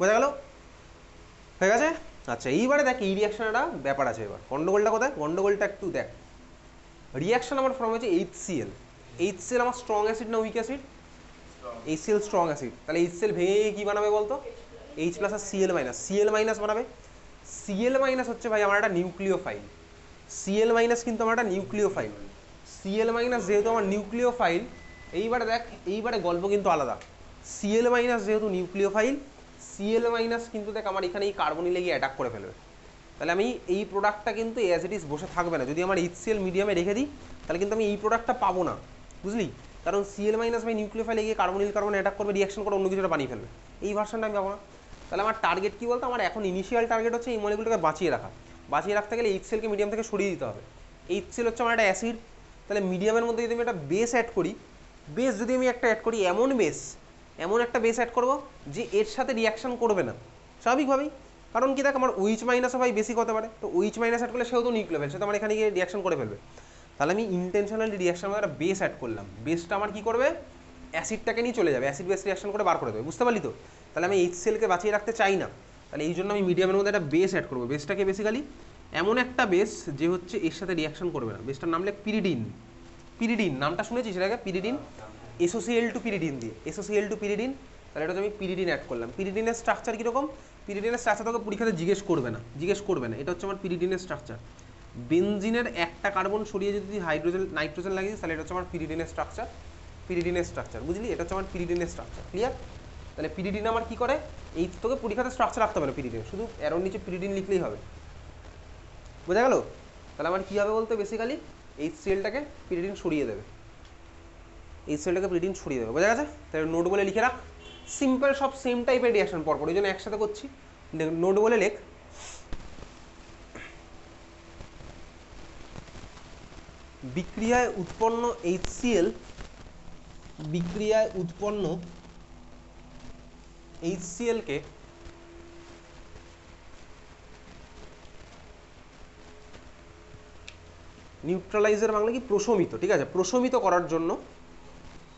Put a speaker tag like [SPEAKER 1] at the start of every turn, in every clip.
[SPEAKER 1] বোঝা গেল হয়ে গেছে আচ্ছা এইবারে দেখ এই রিয়াকশন একটা ব্যাপার আছে এবার গন্ডগোলটা কোথায় গন্ডগোলটা একটু দেখ রিয়াকশন আমার ফর্ম হয়েছে H C L H L আমার স্ট্রং অ্যাসিড না weak acid H L strong acid তাহলে এইচ এল ভেঙে কী বানাবে বলতো এইচ প্লাস আর CL minus C L minus বানাবে সিএল মাইনাস হচ্ছে ভাই আমার একটা নিউক্লিও ফাইল সিএল মাইনাস কিন্তু আমার একটা নিউক্লিও ফাইল সিএল মাইনাস যেহেতু আমার নিউক্লিও ফাইল এইবারে দেখ এইবারে গল্প কিন্তু আলাদা সিএল মাইনাস যেহেতু নিউক্লিও ফাইল সিএল মাইনাস কিন্তু দেখ আমার এখানে এই কার্বনিলে গিয়ে অ্যাটাক করে ফেলবে তাহলে আমি এই প্রোডাক্টটা কিন্তু অ্যাজ ইট ইজ বসে থাকবে না যদি আমার এইচসিএল মিডিয়ামে রেখে দিই তাহলে কিন্তু আমি এই প্রোডাক্টটা পাবো না বুঝলি কারণ সিএল মাইনাস আমি নিউক্লিওফাইলে গিয়ে কার্বনিল কার্বন অ্যাটাক করবে রিয়াকশন করে অন্য কিছুটা বানিয়ে ফেলবে এই ভার্সনটা আমি পাবো না তাহলে আমার টার্গেট কী বলতো আমার এখন ইনিশিয়াল টার্গেট হচ্ছে এই মলিগুলোকে বাঁচিয়ে রাখা বাঁচিয়ে রাখতে গেলে এইচসিএলকে মিডিয়াম থেকে সরিয়ে দিতে হবে এইচসিএল হচ্ছে আমার একটা অ্যাসিড তাহলে মিডিয়ামের মধ্যে যদি আমি একটা বেস অ্যাড করি বেস যদি আমি একটা অ্যাড করি এমন বেস এমন একটা বেস অ্যাড করব যে এর সাথে রিয়াকশান করবে না স্বাভাবিকভাবেই কারণ কি দেখ আমার উইচ মাইনাস ভাই বেশি করতে পারে তো উইচ মাইনাস অ্যাড করলে সেও তো নিউক্লিয় সে তো আমার এখানে গিয়ে রিয়াকশন করে ফেলবে তাহলে আমি ইন্টেনশনালি রিয়াকশন একটা বেস অ্যাড করলাম বেসটা আমার কি করবে অ্যাসিডটাকে নিয়ে চলে যাবে অ্যাসিড বেস রিয়াকশন করে বার করে দেবে বুঝতে পারলি তো তাহলে আমি এইচ সেলকে বাঁচিয়ে রাখতে চাই না তাহলে এই জন্য আমি মিডিয়ামের মধ্যে একটা বেস অ্যাড করবো বেসটাকে বেসিক্যালি এমন একটা বেস যে হচ্ছে এর সাথে রিয়াকশন করবে না বেসটার নাম লেখ পিরিডিন পিরিডিন নামটা শুনেছি সেটাকে পিরিডিন এসোসিএল টু পিরিডিন দিয়ে এসোসিএল টু পিরিডিন তাহলে এটা আমি পিরিডিন অ্যাড করলাম পিরিডিনের স্ট্রাকচার কীরকম পিরিডিনের স্ট্রাকচার তোকে পরীক্ষাতে জিজ্ঞেস করবে না জিজ্ঞেস করবে না এটা হচ্ছে আমার পিরিডিনের স্ট্রাকচার বেনজিনের একটা কার্বন সরিয়ে যদি হাইড্রোজেন নাইট্রোজেন লাগিয়ে তাহলে এটা হচ্ছে আমার পিরিডিনের স্ট্রাকচার পিরিডিনের স্ট্রাকচার বুঝলি এটা হচ্ছে আমার পিরিডিনের স্ট্রাকচার ক্লিয়ার তাহলে পিরিডিন আমার কী করে এই তোকে পরীক্ষাতে স্ট্রাকচার রাখতে হবে পিরিডিন শুধু অ্যারোর নিচে পিরিডিন লিখলেই হবে বোঝা গেল তাহলে আমার কী হবে বলতে বেসিক্যালি এই সেলটাকে পিরিডিন সরিয়ে দেবে এই সেলটাকে রিডিং ছড়িয়ে দেবে বোঝা গেছে তাহলে নোট বলে লিখে রাখ সিম্পল সব সেম টাইপের রিয়াকশন পরপর ওই জন্য একসাথে করছি নোট বলে লেখ বিক্রিয়ায় উৎপন্ন এইচসিএল বিক্রিয়ায় উৎপন্ন এইচসিএলকে নিউট্রালাইজার বাংলা কি প্রশমিত ঠিক আছে প্রশমিত করার জন্য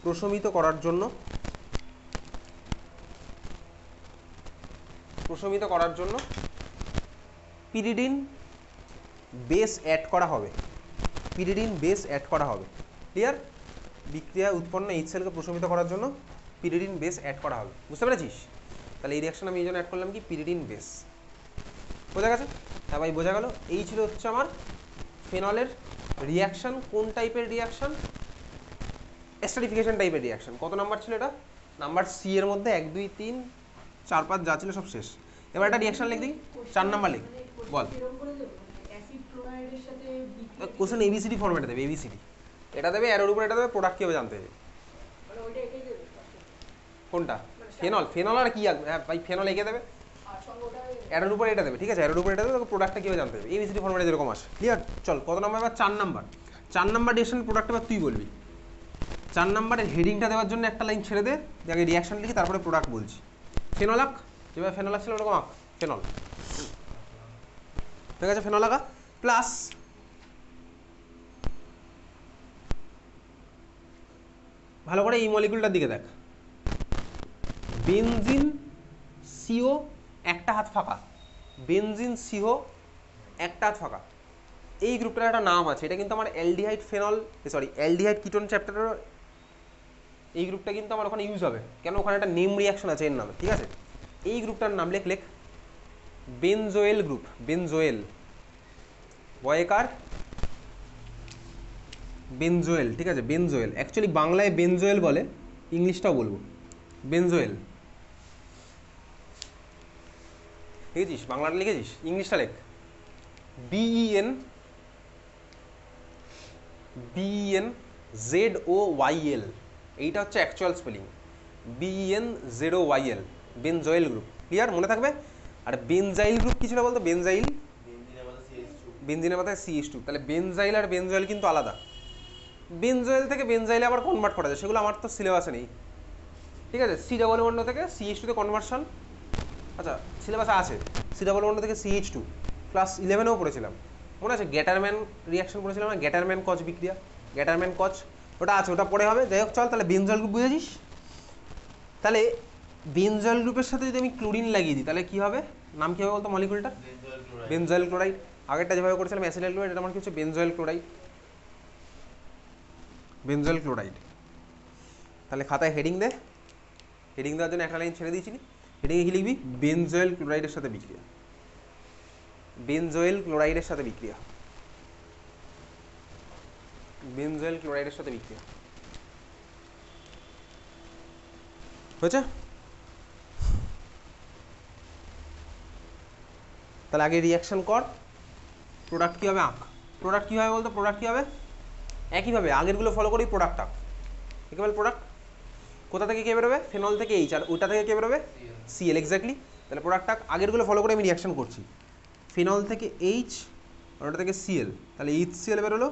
[SPEAKER 1] প্রশমিত করার জন্য প্রশমিত করার জন্য পিরিডিন বেস অ্যাড করা হবে পিরিডিন বেস অ্যাড করা হবে ক্লিয়ার বিক্রিয়া উৎপন্ন এইচ সেলকে প্রশমিত করার জন্য পিরিডিন বেস অ্যাড করা হবে বুঝতে পেরেছিস তাহলে এই রিয়াকশন আমি এই জন্য অ্যাড করলাম কি পিরিডিন বেস বোঝা গেছে হ্যাঁ ভাই বোঝা গেল এই ছিল হচ্ছে আমার ফেনলের রিয়াকশান কোন টাইপের রিয়াকশান স্টারিফিকেশন টাইপের রিয়াকশন কত নাম্বার ছিল এটা নাম্বার সি এর মধ্যে এক দুই তিন চার পাঁচ যা ছিল সব শেষ এবার একটা রিয়াকশন লিখ দিই চার নাম্বার লিখ বল কোশ্চেন এবিসিডি ফর্মেটে দেবে এবিসিডি এটা দেবে এর উপর এটা দেবে প্রোডাক্ট হবে জানতে হবে কোনটা ফেনল ফেনল আর কি হ্যাঁ ভাই ফেনল এঁকে দেবে এটার উপরে এটা দেবে ঠিক আছে এরোর উপরে এটা দেবে তোকে প্রোডাক্টটা কীভাবে জানতে হবে এবিসিডি ফরম্যাটে যেরকম আসে ক্লিয়ার চল কত নাম্বার এবার চার নাম্বার চার নাম্বার ডিসিশন প্রোডাক্ট এবার তুই বলবি চার নম্বরের হেডিংটা দেওয়ার জন্য একটা লাইন ছেড়ে দে আগে রিয়াকশান লিখি তারপরে প্রোডাক্ট বলছি ফেনলাক যেভাবে ফেনলাক ছিল ওরকম আঁক ফেনল ঠিক আছে আঁকা প্লাস ভালো করে এই মলিকুলটার দিকে দেখ বেনজিন সিও একটা হাত ফাঁকা বেনজিন সিও একটা হাত ফাঁকা এই গ্রুপটার একটা নাম আছে এটা কিন্তু আমার aldehyde phenol sorry aldehyde ketone চ্যাপ্টারের এই গ্রুপটা কিন্তু আমার ওখানে ইউজ হবে কেন ওখানে একটা নেম রিয়াকশন আছে এর নামে ঠিক আছে এই গ্রুপটার নাম লেখ লেখ বেনজোয়েল গ্রুপ বেনজোয়েল ওয়েকার বেনজোয়েল ঠিক আছে বেনজোয়েল অ্যাকচুয়ালি বাংলায় বেনজোয়েল বলে ইংলিশটাও বলবো বেনজোয়েল লিখেছিস বাংলাটা লিখেছিস ইংলিশটা লেখ B N B N Z O Y L এইটা হচ্ছে actual spelling B N zero Y L benzoyl group clear মনে থাকবে আর বেনজাইল গ্রুপ কি ছিল বলতো বেনজাইল বেনজিনের মাথায় সিএস টু তাহলে বেনজাইল আর বেনজয়েল কিন্তু আলাদা বেনজয়েল থেকে বেনজাইলে আবার কনভার্ট করা যায় সেগুলো আমার তো সিলেবাসে নেই ঠিক আছে সি ডাবল ওয়ান থেকে সিএইচ টুতে কনভার্সন আচ্ছা সিলেবাসে আছে সি ডাবল ওয়ান থেকে সিএইচ টু ক্লাস ইলেভেনেও পড়েছিলাম মনে আছে গ্যাটারম্যান রিয়াকশন পড়েছিলাম না গ্যাটারম্যান কচ বিক্রিয়া গ্যাটারম্যান কচ ওটা আছে ওটা পরে হবে যাই হোক চল তাহলে বেঞ্জল গ্রুপ বুঝেছিস তাহলে বেঞ্জল গ্রুপের সাথে যদি আমি ক্লোরিন লাগিয়ে দিই তাহলে কী হবে নাম কী হবে বলতো মলিকুলটা বেঞ্জয়েল ক্লোরাইড আগেরটা যেভাবে করেছিলাম অ্যাসিডাইল ক্লোরাইড এটা আমার কিছু বেঞ্জয়েল ক্লোরাইড বেঞ্জয়েল ক্লোরাইড তাহলে খাতায় হেডিং দে হেডিং দেওয়ার জন্য একটা লাইন ছেড়ে দিয়েছিলি হেডিংয়ে কী লিখবি বেঞ্জয়েল ক্লোরাইডের সাথে বিক্রিয়া বেঞ্জয়েল ক্লোরাইডের সাথে বিক্রিয়া বেনজয়েল ক্লোরাইডের সাথে বিক্রিয়া হয়েছে তাহলে আগে রিয়াকশন কর প্রোডাক্ট কী হবে আঁক প্রোডাক্ট কী হবে বলতো প্রোডাক্ট কী হবে একইভাবে আগেরগুলো ফলো করি প্রোডাক্ট আঁক একে প্রোডাক্ট কোথা থেকে কে বেরোবে ফেনল থেকে এইচ আর ওটা থেকে কে বেরোবে সিএল এক্স্যাক্টলি তাহলে প্রোডাক্ট আঁক আগেরগুলো ফলো করে আমি রিয়াকশন করছি ফেনল থেকে এইচ আর ওটা থেকে সিএল তাহলে এইচ সিএল বেরোলো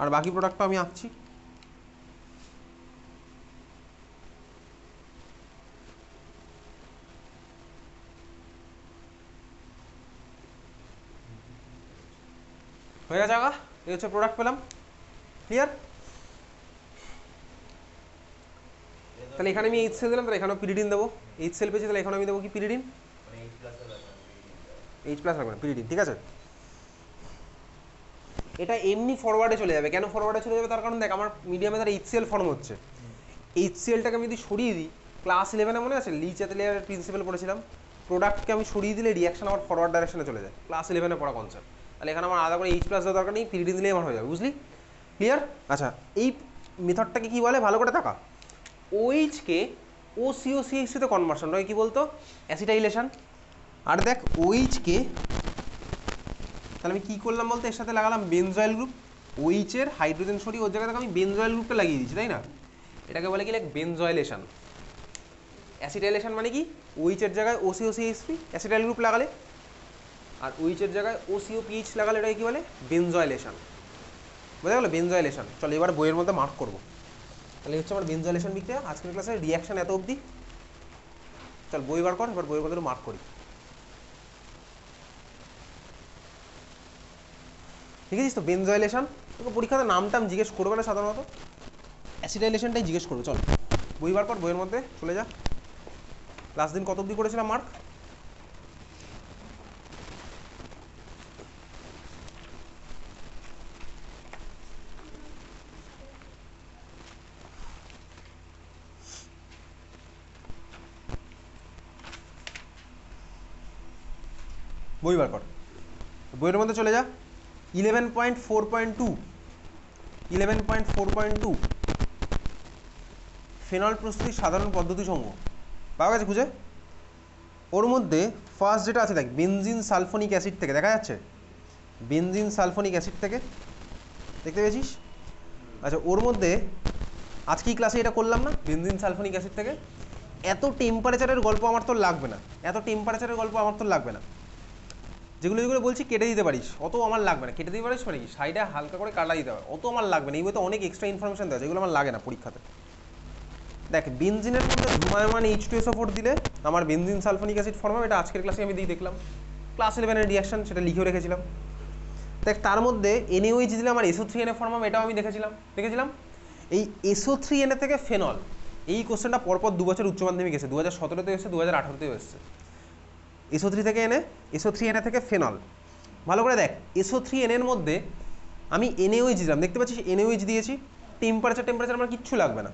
[SPEAKER 1] আর বাকি প্রোডাক্টটা আমি আঁকছি হয়ে গেছে আঁকা এই হচ্ছে প্রোডাক্ট পেলাম ক্লিয়ার তাহলে এখানে আমি এইচ সেল দিলাম তাহলে এখানেও পিরিডিন দেবো এইচ সেল পেয়েছি তাহলে এখানে আমি দেবো কি পিরিডিন এইচ প্লাস রাখবেন পিরিডিন ঠিক আছে এটা এমনি ফরওয়ার্ডে চলে যাবে কেন ফরওয়ার্ডে চলে যাবে তার কারণ দেখ আমার মিডিয়ামে তার এইচসিএল ফর্ম হচ্ছে এইচসিএলটাকে আমি যদি সরিয়ে দিই ক্লাস ইলেভেনে মনে আছে লি লেয়ারের প্রিন্সিপাল পড়েছিলাম প্রোডাক্টকে আমি সরিয়ে দিলে রিয়াকশন আমার ফরওয়ার্ড ডাইরেকশনে চলে যায় ক্লাস ইলেভেনে পড়া কনসেপ্ট তাহলে এখানে আমার আলাদা করে এইচ প্লাস দেওয়া দরকার নেই পিরিডি দিলেই আমার হয়ে যাবে বুঝলি ক্লিয়ার আচ্ছা এই মেথডটাকে কী বলে ভালো করে থাকা ওইচকে ও সিও সিএক্সিতে কনভার্সন হয় কী বলতো অ্যাসিটাইলেশন আর দেখ ওইচকে OH তাহলে আমি কী করলাম বলতে এর সাথে লাগালাম বেনজয়েল গ্রুপ ওইচের হাইড্রোজেন সরি ওর জায়গায় আমি বেনজয়েল গ্রুপটা লাগিয়ে দিচ্ছি তাই না এটাকে বলে কি লাইক বেনজয়েলেশন অ্যাসিটাইলেশন মানে কি ওইচের জায়গায় ওসিও সিএসপি অ্যাসিডাইল গ্রুপ লাগালে আর ওইচের জায়গায় ওসিও পিএইচ লাগালে এটাকে কী বলে বেনজয়েলেশন বোঝা গেল বেনজয়েলেশান চলো এবার বইয়ের মধ্যে মার্ক করবো তাহলে হচ্ছে আমার বেনজয়েলেশান বিক্রিয়া আজকের ক্লাসের রিয়াকশান এত অবধি চল বই বার কর এবার বইয়ের মধ্যে মার্ক করি দেখেছিস তো বেনজয়েলেশন তোকে পরীক্ষাতে নাম টাম জিজ্ঞেস করবে না সাধারণত অ্যাসিডাইলেশনটাই জিজ্ঞেস করবে চল বই বার বইয়ের মধ্যে চলে যা লাস্ট দিন কত অব্দি করেছিলাম মার্ক বইবার পর কর বইয়ের মধ্যে চলে যা eleven point four point two eleven point four point two phenol প্রস্তুতি সাধারণ পদ্ধতি সমূহ পাওয়া গেছে খুঁজে ওর মধ্যে ফার্স্ট যেটা আছে দেখ বেনজিন সালফোনিক অ্যাসিড থেকে দেখা যাচ্ছে বেনজিন সালফোনিক অ্যাসিড থেকে দেখতে পেয়েছিস আচ্ছা ওর মধ্যে আজকেই ক্লাসে এটা করলাম না বেনজিন সালফোনিক অ্যাসিড থেকে এত টেম্পারেচারের গল্প আমার তো লাগবে না এত টেম্পারেচারের গল্প আমার তো লাগবে না যেগুলো যেগুলো বলছি কেটে দিতে পারিস অত আমার লাগবে না কেটে দিতে পারিস মানে কি সাইডে হালকা করে কাটা দিতে হবে অত আমার লাগবে না এই বইতে অনেক এক্সট্রা ইনফরমেশন দেওয়া যেগুলো আমার লাগে না পরীক্ষাতে দেখ বেনজিনের মধ্যে ধুমায়মান এইচ টু এসও দিলে আমার বেনজিন সালফোনিক অ্যাসিড ফর্ম এটা আজকের ক্লাসে আমি দিয়ে দেখলাম ক্লাস ইলেভেনের রিয়াকশন সেটা লিখেও রেখেছিলাম দেখ তার মধ্যে এনএইচ দিলে আমার এসও থ্রি ফর্ম হবে এটাও আমি দেখেছিলাম দেখেছিলাম এই এসও থ্রি এনএ থেকে ফেনল এই কোশ্চেনটা পরপর দু বছর উচ্চ মাধ্যমিক এসে দু হাজার সতেরোতেও এসেছে দু হাজার আঠারোতেও এসেছে এসও থ্রি থেকে এনে এসও থ্রি এনে থেকে ফেনল ভালো করে দেখ এসও থ্রি এনের মধ্যে আমি এনএইচ দিলাম দেখতে পাচ্ছিস এনএইচ দিয়েছি টেম্পারেচার টেম্পারেচার আমার কিচ্ছু লাগবে না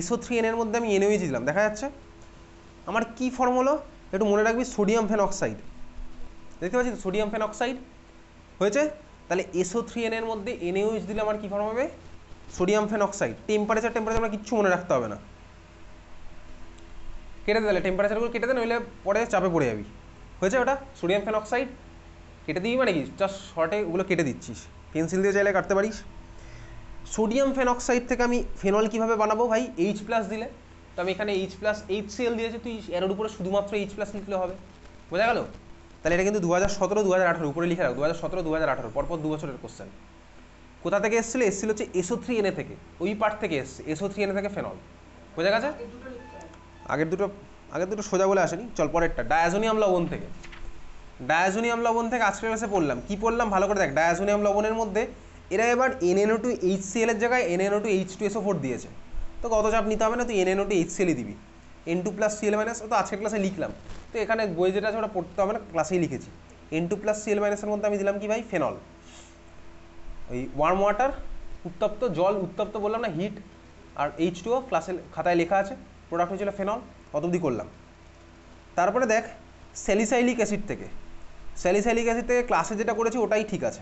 [SPEAKER 1] এসও থ্রি এনের মধ্যে আমি এনএইচ দিলাম দেখা যাচ্ছে আমার কি ফর্মুলো একটু মনে রাখবি সোডিয়াম ফেন অক্সাইড দেখতে পাচ্ছি সোডিয়াম ফেন অক্সাইড হয়েছে তাহলে এসও থ্রি এনের মধ্যে এনএইচ দিলে আমার কী ফর্ম হবে sodium phenoxide temperature temperature আমার কিচ্ছু মনে রাখতে হবে না কেটে দিলে টেম্পারেচারগুলো কেটে দে নইলে পরে চাপে পড়ে যাবি হয়েছে ওটা সোডিয়াম অক্সাইড কেটে দিবি মানে কি জাস্ট শর্টে ওগুলো কেটে দিচ্ছিস পেন্সিল দিয়ে চাইলে কাটতে পারিস সোডিয়াম অক্সাইড থেকে আমি ফেনল কীভাবে বানাবো ভাই এইচ প্লাস দিলে তো আমি এখানে H plus H C L দিয়েছি তুই এর উপরে শুধুমাত্র এইচ প্লাস লিখলে হবে বোঝা গেল তাহলে এটা কিন্তু দু হাজার সতেরো দু হাজার আঠারো উপরে লিখে রাখো দু হাজার সতেরো দু হাজার আঠারো পরপর দু বছরের কোশ্চেন কোথা থেকে এসেছিলো এসেছিলো হচ্ছে এসও থ্রি এনে থেকে ওই পার্ট থেকে এসছে এসও থ্রি এনে থেকে ফেনল বোঝা গেছে আগের দুটো আগের দুটো সোজা বলে আসেনি চল পরেরটা ডায়াজোনিয়াম লবণ থেকে ডায়াজোনিয়াম লবণ থেকে আজকের ক্লাসে পড়লাম কি পড়লাম ভালো করে দেখ ডায়াজোনিয়াম লবণের মধ্যে এরা এবার এনএনও টু এইচ সিএলের জায়গায় NNO two H two SO four দিয়েছে তো কত চাপ নিতে হবে না তুই এনএনও টু এইচ সিএলই দিবি N two plus CL minus তো আজকের ক্লাসে লিখলাম তো এখানে বই যেটা আছে ওটা পড়তে হবে না ক্লাসেই লিখেছি এন টু প্লাস সিএল মাইনাসের মধ্যে আমি দিলাম কি ভাই ফেনল ওই ওয়ার্ম ওয়াটার উত্তপ্ত জল উত্তপ্ত বললাম না হিট আর এইচ টুও ক্লাসে খাতায় লেখা আছে প্রোডাক্ট হয়েছিল ফেনল অত অবধি করলাম তারপরে দেখ স্যালিসাইলিক অ্যাসিড থেকে স্যালিসাইলিক অ্যাসিড থেকে ক্লাসে যেটা করেছি ওটাই ঠিক আছে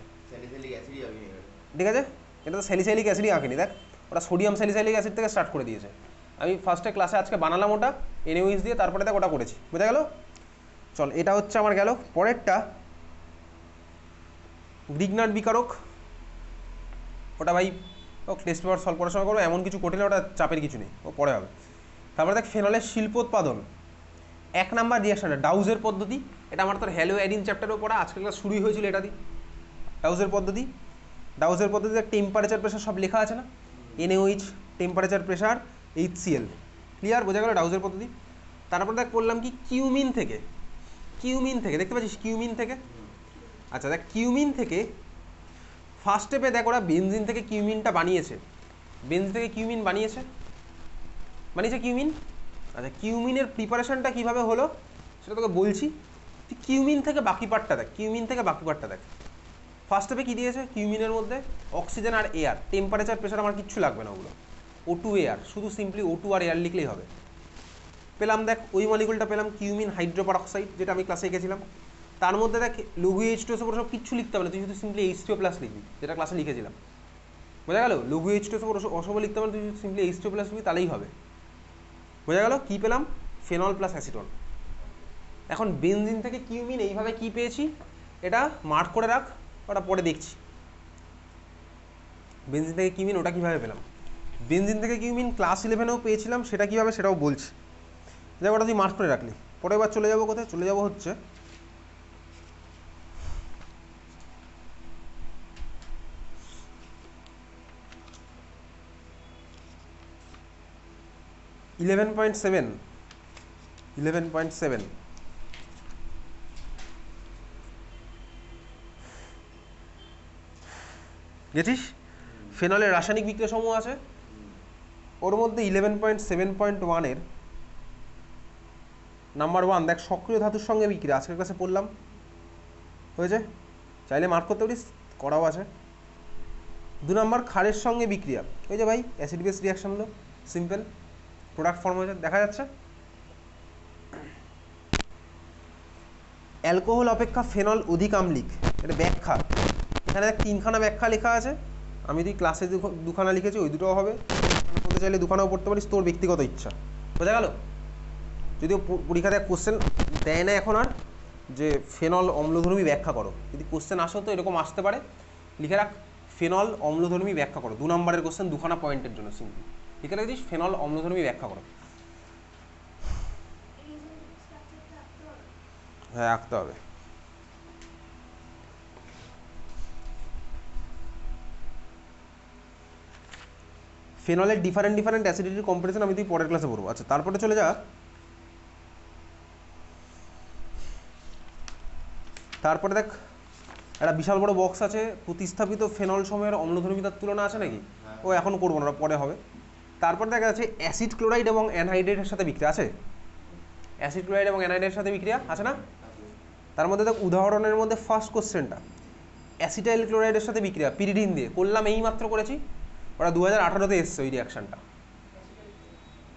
[SPEAKER 1] ঠিক আছে এটা তো স্যালিসাইলিক অ্যাসিডই আঁকেনি দেখ ওটা সোডিয়াম স্যালিসাইলিক অ্যাসিড থেকে স্টার্ট করে দিয়েছে আমি ফার্স্টে ক্লাসে আজকে বানালাম ওটা এনএইচ দিয়ে তারপরে দেখ ওটা করেছি বোঝা গেল চল এটা হচ্ছে আমার গেল পরেরটা গ্রিগনাট বিকারক ওটা ভাই ও টেস্ট পেপার সলভ করার সময় করবো এমন কিছু কঠিন ওটা চাপের কিছু নেই ও পরে হবে তারপর দেখ ফেনলের শিল্পোৎপাদন এক নাম্বার রিয়াকশনটা ডাউজের পদ্ধতি এটা আমার তোর হ্যালো অ্যাডিন চ্যাপ্টারও পড়া আজকাল শুরুই হয়েছিল এটা দিয়ে ডাউজের পদ্ধতি ডাউজের দেখ টেম্পারেচার প্রেশার সব লেখা আছে না NH temperature pressure HCL clear বোঝা গেল ডাউজের পদ্ধতি তারপর দেখ করলাম কি কিউমিন থেকে কিউমিন থেকে দেখতে পাচ্ছিস কিউমিন থেকে আচ্ছা দেখ কিউমিন থেকে ফার্স্ট স্টেপে দেখ ওরা বেনজিন থেকে কিউমিনটা বানিয়েছে বেনজিন থেকে কিউমিন বানিয়েছে মানে যে কিউমিন আচ্ছা কিউমিনের প্রিপারেশনটা কীভাবে হলো সেটা তোকে বলছি তুই কিউমিন থেকে বাকি পার্টটা দেখ কিউমিন থেকে বাকি পার্টটা দেখ ফার্স্ট স্টেপে কী দিয়েছে কিউমিনের মধ্যে অক্সিজেন আর এয়ার টেম্পারেচার প্রেশার আমার কিচ্ছু লাগবে না ওগুলো ও টু এয়ার শুধু সিম্পলি ও টু আর এয়ার লিখলেই হবে পেলাম দেখ ওই মলিকুলটা পেলাম কিউমিন হাইড্রোপার অক্সাইড যেটা আমি ক্লাসে এঁকেছিলাম তার মধ্যে দেখ লঘু এইচ টু ওপর সব কিচ্ছু লিখতে হবে না তুই শুধু সিম্পলি এইচ টু প্লাস লিখবি যেটা ক্লাসে লিখেছিলাম বোঝা গেল লঘু এইচ টু ওপর অসব লিখতে হবে তুই সিম্পলি এইচ টু প্লাস লিখবি তাহলেই হবে বোঝা গেল কী পেলাম ফেনল প্লাস অ্যাসিটন এখন বেনজিন থেকে কিউমিন এইভাবে কি পেয়েছি এটা মার্ক করে রাখ ওটা পরে দেখছি বেনজিন থেকে কিউমিন ওটা কীভাবে পেলাম বেনজিন থেকে কিউমিন ক্লাস ইলেভেনেও পেয়েছিলাম সেটা কীভাবে সেটাও বলছি যাই ওটা তুই মার্ক করে রাখলি পরে এবার চলে যাবো কোথায় চলে যাবো হচ্ছে eleven point seven eleven point seven গেছিস ফেনলের রাসায়নিক বিক্রিয়াসমূহ আছে ওর মধ্যে ইলেভেন পয়েন্ট সেভেন পয়েন্ট ওয়ানের নাম্বার ওয়ান দেখ সক্রিয় ধাতুর সঙ্গে বিক্রিয়া আজকের কাছে পড়লাম হয়েছে চাইলে মার্ক করতে পারিস করাও আছে দু নাম্বার খারের সঙ্গে বিক্রিয়া হয়েছে ভাই অ্যাসিড বেস রিয়াকশন হলো সিম্পল প্রোডাক্ট ফর্ম হয়েছে দেখা যাচ্ছে অ্যালকোহল অপেক্ষা ফেনল অধিক আমলিক এটা ব্যাখ্যা এখানে তিনখানা ব্যাখ্যা লেখা আছে আমি যদি ক্লাসে দুখানা লিখেছি ওই দুটোও হবে পড়তে চাইলে দুখানাও পড়তে পারিস তোর ব্যক্তিগত ইচ্ছা বোঝা গেল যদিও পরীক্ষাতে কোশ্চেন দেয় না এখন আর যে ফেনল অম্লধর্মী ব্যাখ্যা করো যদি কোশ্চেন আসো তো এরকম আসতে পারে লিখে রাখ ফেনল অম্লধর্মী ব্যাখ্যা করো দু নম্বরের কোশ্চেন দুখানা পয়েন্টের জন্য সিম্পল এখানে যদি ফেনল অম্লধর্মী ব্যাখ্যা করো হ্যাঁ আঁকতে হবে ফেনলের ডিফারেন্ট ডিফারেন্ট অ্যাসিডিটির কম্পিটিশন আমি তুই পরের ক্লাসে পড়বো আচ্ছা তারপরে চলে যা তারপরে দেখ একটা বিশাল বড় বক্স আছে প্রতিস্থাপিত ফেনল সময়ের অম্লধর্মিতার তুলনা আছে নাকি হ্যাঁ। ও এখন করবো না পরে হবে তারপর দেখা যাচ্ছে অ্যাসিড ক্লোরাইড এবং অ্যানহাইড্রেটের সাথে বিক্রিয়া আছে অ্যাসিড ক্লোরাইড এবং অ্যানহাইড্রেটের সাথে বিক্রিয়া আছে না তার মধ্যে দেখ উদাহরণের মধ্যে ফার্স্ট কোশ্চেনটা অ্যাসিটাইল ক্লোরাইডের সাথে বিক্রিয়া পিরিডিন দিয়ে করলাম এই মাত্র করেছি ওরা দু হাজার আঠারোতে এসছে ওই রিয়াকশানটা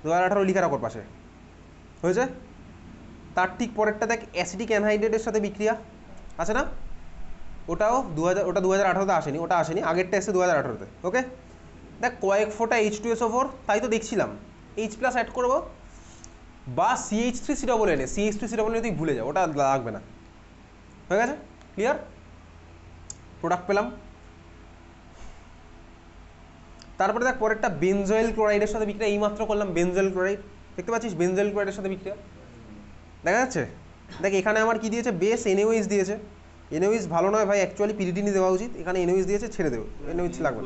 [SPEAKER 1] দু হাজার আঠারো লিখার ওপর পাশে হয়েছে তার ঠিক পরেরটা দেখ অ্যাসিডিক অ্যানহাইড্রেটের সাথে বিক্রিয়া আছে না ওটাও দু হাজার ওটা দু হাজার আঠারোতে আসেনি ওটা আসেনি আগেরটা এসছে দু হাজার আঠারোতে ওকে দেখ কয়েক ফোটা এইচ টু এসও ফোর তাই তো দেখছিলাম এইচ প্লাস অ্যাড করবো বা সিএইচ থ্রি সি ডবল এনে সিএইচ থ্রি সি ডবল এনে তুই ভুলে যাও ওটা লাগবে না হয়ে গেছে ক্লিয়ার প্রোডাক্ট পেলাম তারপরে দেখ পরেরটা বেনজয়েল ক্লোরাইডের সাথে বিক্রিয়া এইমাত্র করলাম বেনজয়েল ক্লোরাইড দেখতে পাচ্ছিস বেনজয়েল ক্লোরাইডের সাথে বিক্রিয়া দেখা যাচ্ছে দেখ এখানে আমার কি দিয়েছে বেস এনএইচ দিয়েছে এনএইচ ভালো নয় ভাই অ্যাকচুয়ালি পিরিডিনই দেওয়া উচিত এখানে এনএইচ দিয়েছে ছেড়ে দেবো এনএইচ লাগবে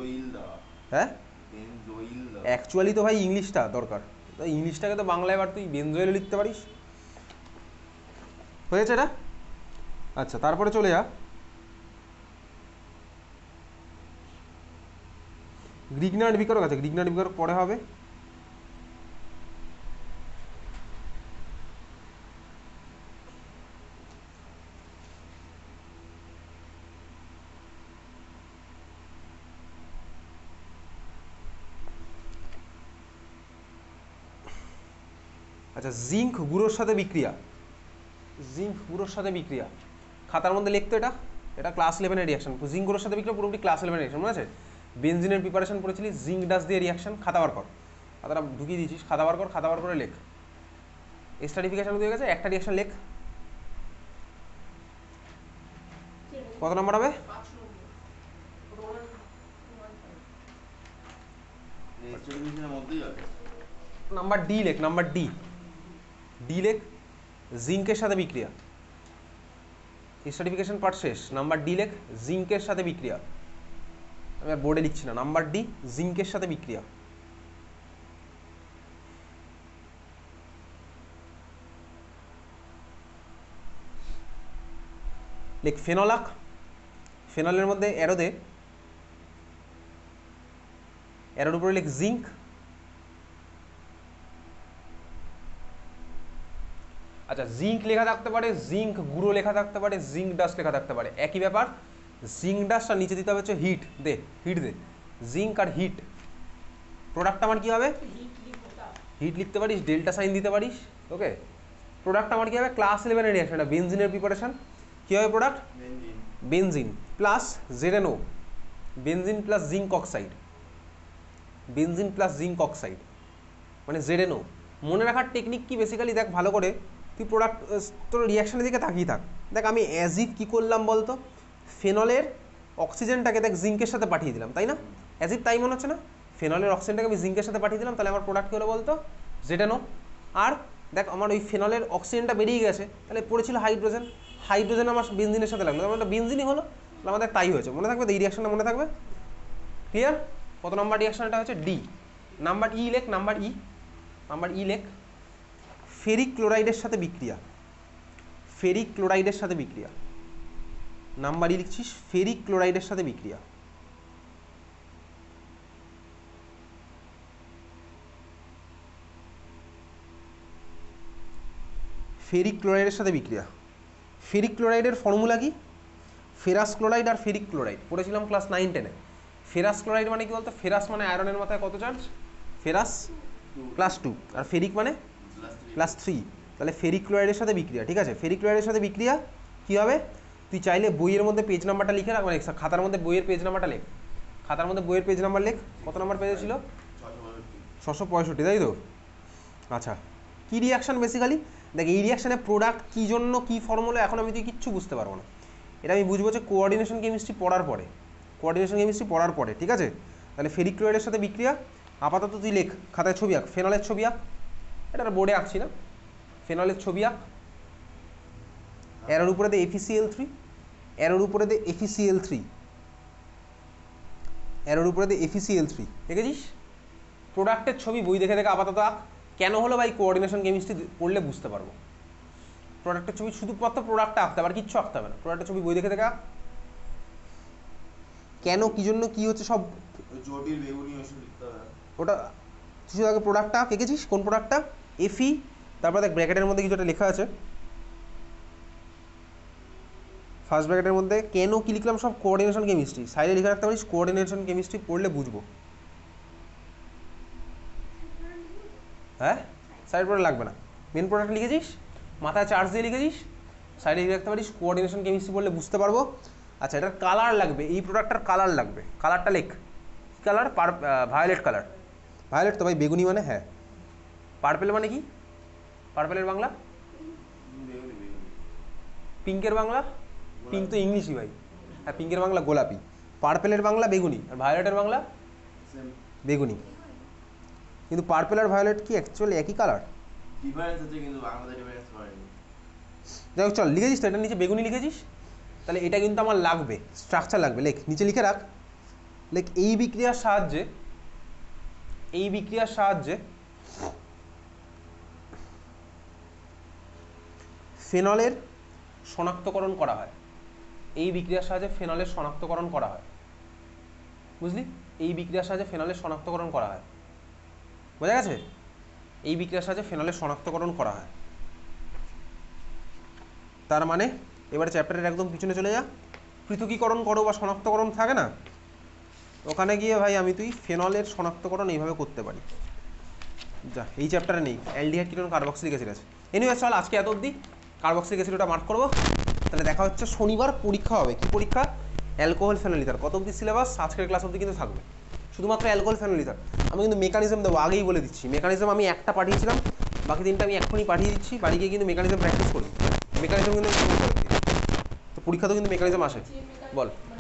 [SPEAKER 1] হ্যাঁ অ্যাকচুয়ালি তো ভাই ইংলিশটা দরকার তো ইংলিশটাকে তো বাংলায় এবার তুই বেঞ্জয়েলে লিখতে পারিস হয়েছে এটা আচ্ছা তারপরে চলে যা গ্রিগনাট বিকর আছে গ্রিগনাট বিকারক পরে হবে আচ্ছা জিঙ্ক গুঁড়োর সাথে বিক্রিয়া জিঙ্ক গুঁড়োর সাথে বিক্রিয়া খাতার মধ্যে লিখতো এটা এটা ক্লাস ইলেভেনের রিয়াকশন জিঙ্ক গুঁড়োর সাথে বিক্রিয়া পুরোপুরি ক্লাস ইলেভেনের রিয়াকশন মনে আছে বেঞ্জিনের প্রিপারেশন পড়েছিলি জিঙ্ক ডাস দিয়ে রিয়াকশন খাতা বার কর খাতাটা ঢুকিয়ে দিয়েছিস খাতা বার কর খাতা বার করে লেখ স্টারিফিকেশন হয়ে গেছে একটা রিয়াকশন লেখ কত নম্বর হবে নাম্বার ডি লেখ নাম্বার ডি ডিলেক জিঙ্কের সাথে বিক্রিয়া স্টার্টিফিকেশন পার্ট শেষ নাম্বার ডিলেক লেখ জিঙ্কের সাথে বিক্রিয়া আমি আর বোর্ডে লিখছি না নাম্বার ডি জিঙ্কের সাথে বিক্রিয়া লেখ ফেনলাক ফেনলের মধ্যে অ্যারোদে অ্যারোর উপরে লেখ জিঙ্ক আচ্ছা জিঙ্ক লেখা থাকতে পারে জিঙ্ক গুঁড়ো লেখা থাকতে পারে জিঙ্ক ডাস্ট লেখা থাকতে পারে একই ব্যাপার জিঙ্ক ডাস্টটা নিচে দিতে হবে হচ্ছে হিট দে হিট দে জিঙ্ক আর হিট প্রোডাক্টটা আমার কী হবে হিট লিখতে পারিস ডেল্টা সাইন দিতে পারিস ওকে প্রোডাক্ট আমার কী হবে ক্লাস ইলেভেনের রিয়াকশন না বেনজিনের প্রিপারেশান কী হবে প্রোডাক্ট বেনজিন প্লাস জেরেনো benzene plus zinc oxide benzene plus zinc oxide মানে জেরেনো মনে রাখার টেকনিক কি বেসিক্যালি দেখ ভালো করে তুই প্রোডাক্ট তোর রিয়াকশানের দিকে তাকিয়ে থাক দেখ আমি অ্যাজিড কী করলাম বলতো ফেনলের অক্সিজেনটাকে দেখ জিঙ্কের সাথে পাঠিয়ে দিলাম তাই না অ্যাজিড তাই মনে হচ্ছে না ফেনলের অক্সিজেনটাকে আমি জিঙ্কের সাথে পাঠিয়ে দিলাম তাহলে আমার প্রোডাক্ট কী হলো বলতো জেটানো আর দেখ আমার ওই ফেনলের অক্সিজেনটা বেরিয়ে গেছে তাহলে পড়েছিল হাইড্রোজেন হাইড্রোজেন আমার বেনজিনের সাথে লাগলো একটা মানে বেনজিনই হলো তাহলে আমাদের তাই হয়েছে মনে থাকবে এই রিয়াকশানটা মনে থাকবে ক্লিয়ার কত নম্বর রিয়াকশানটা হচ্ছে ডি নাম্বার ই লেখ নাম্বার ই নাম্বার ই লেখ ফেরিক ক্লোরাইডের সাথে বিক্রিয়া ফেরিক ক্লোরাইডের সাথে বিক্রিয়া নাম্বারই লিখছিস ফেরিক ক্লোরাইডের সাথে বিক্রিয়া ফেরিক ক্লোরাইডের সাথে বিক্রিয়া ফেরিক ক্লোরাইডের ফর্মুলা কি ফেরাস ক্লোরাইড আর ফেরিক ক্লোরাইড পড়েছিলাম ক্লাস নাইন টেনে ফেরাস ক্লোরাইড মানে কি বলতো ফেরাস মানে আয়রনের মাথায় কত চার্জ ফেরাস ক্লাস টু আর ফেরিক মানে প্লাস থ্রি তাহলে ফেরিক ক্লোরাইডের সাথে বিক্রিয়া ঠিক আছে ফেরিক সাথে বিক্রিয়া কী হবে তুই চাইলে বইয়ের মধ্যে পেজ নাম্বারটা লিখে রাখ মানে খাতার মধ্যে বইয়ের পেজ নাম্বারটা লেখ খাতার মধ্যে বইয়ের পেজ নাম্বার লেখ কত নাম্বার পেজে ছিল ছশো পঁয়ষট্টি তাই তো আচ্ছা কী রিয়াকশান বেসিক্যালি দেখ এই রিয়াকশানে প্রোডাক্ট কী জন্য কী ফর্মুলা এখন আমি তুই কিচ্ছু বুঝতে পারবো না এটা আমি বুঝবো যে কোঅর্ডিনেশন কেমিস্ট্রি পড়ার পরে কোঅর্ডিনেশন কেমিস্ট্রি পড়ার পরে ঠিক আছে তাহলে ফেরিক্লোয়েডের সাথে বিক্রিয়া আপাতত তুই লেখ খাতায় ছবি আঁক ফেনলের ছবি আঁক এটা বোর্ডে আঁকছি না ফেনলের ছবি আঁক এরোর উপরে দে এফিসিএল থ্রি অ্যারোর উপরে দে এফিসিএল থ্রি অ্যারোর উপরে দে এফিসিএল থ্রি দেখেছিস প্রোডাক্টের ছবি বই দেখে দেখে আপাতত আঁক কেন হলো ভাই এই কোঅর্ডিনেশন কেমিস্ট্রি পড়লে বুঝতে পারবো প্রোডাক্টের ছবি শুধুমাত্র প্রোডাক্টটা আঁকতে পারে আর কিচ্ছু আঁকতে হবে না প্রোডাক্টের ছবি বই দেখে দেখে আঁক কেন কি জন্য কি হচ্ছে সব জটিল বেগুনি ওটা কিছু আগে প্রোডাক্টটা আঁক এঁকেছিস কোন প্রোডাক্টটা এফি e, তারপর দেখ ব্র্যাকেটের মধ্যে কিছু একটা লেখা আছে ফার্স্ট ব্র্যাকেটের মধ্যে কেন কি লিখলাম সব কোঅর্ডিনেশন কেমিস্ট্রি সাইডে লিখে রাখতে পারিস কোঅর্ডিনেশন কেমিস্ট্রি পড়লে বুঝবো হ্যাঁ সাইড পড়ে লাগবে না মেন প্রোডাক্ট লিখেছিস মাথায় চার্জ দিয়ে লিখেছিস সাইডে লিখে রাখতে পারিস কোঅর্ডিনেশন কেমিস্ট্রি পড়লে বুঝতে পারবো আচ্ছা এটার কালার লাগবে এই প্রোডাক্টটার কালার লাগবে কালারটা লেখ কালার পার ভায়োলেট কালার ভায়োলেট তো ভাই বেগুনি মানে হ্যাঁ পার্পেল মানে কি পার্পেলের বাংলা পিঙ্কের বাংলা পিঙ্ক তো ইংলিশই ভাই আর পিঙ্কের বাংলা গোলাপি পার্পেলের বাংলা বেগুনি আর ভায়োলেটের বাংলা বেগুনি কিন্তু পার্পেল আর ভায়োলেট কি অ্যাকচুয়ালি একই কালার ডিফারেন্স যাই হোক চল লিখেছিস তো এটা নিচে বেগুনি লিখেছিস তাহলে এটা কিন্তু আমার লাগবে স্ট্রাকচার লাগবে লেখ নিচে লিখে রাখ লেখ এই বিক্রিয়ার সাহায্যে এই বিক্রিয়ার সাহায্যে ফেনলের শনাক্তকরণ করা হয় এই বিক্রিয়ার সাহায্যে ফেনলের শনাক্তকরণ করা হয় বুঝলি এই বিক্রিয়ার সাহায্যে ফেনলের শনাক্তকরণ করা হয় বোঝা গেছে এই বিক্রিয়ার সাহায্যে ফেনলের শনাক্তকরণ করা হয় তার মানে এবারে চ্যাপ্টারের একদম পিছনে চলে যা পৃথকীকরণ করো বা শনাক্তকরণ থাকে না ওখানে গিয়ে ভাই আমি তুই ফেনলের শনাক্তকরণ এইভাবে করতে পারি যা এই চ্যাপ্টারে নেই অ্যালডিহাইড কিটন কার্বক্সিলিক অ্যাসিড আছে এনিওয়ে চল আজকে এত অবধি কার বক্সে গেছিলো ওটা মার্ক করবো তাহলে দেখা হচ্ছে শনিবার পরীক্ষা হবে কি পরীক্ষা অ্যালকোহল ফ্যানালিটার কত অব্দি সিলেবাস আজকের ক্লাস অবধি কিন্তু থাকবে শুধুমাত্র অ্যালকোহল ফ্যানালিটার আমি কিন্তু মেকানিজম দেবো আগেই বলে দিচ্ছি মেকানিজম আমি একটা পাঠিয়েছিলাম বাকি দিনটা আমি এখনই পাঠিয়ে দিচ্ছি বাড়ি গিয়ে কিন্তু মেকানিজম প্র্যাকটিস করি মেকানিজম কিন্তু তো পরীক্ষাতেও কিন্তু মেকানিজম আসে বল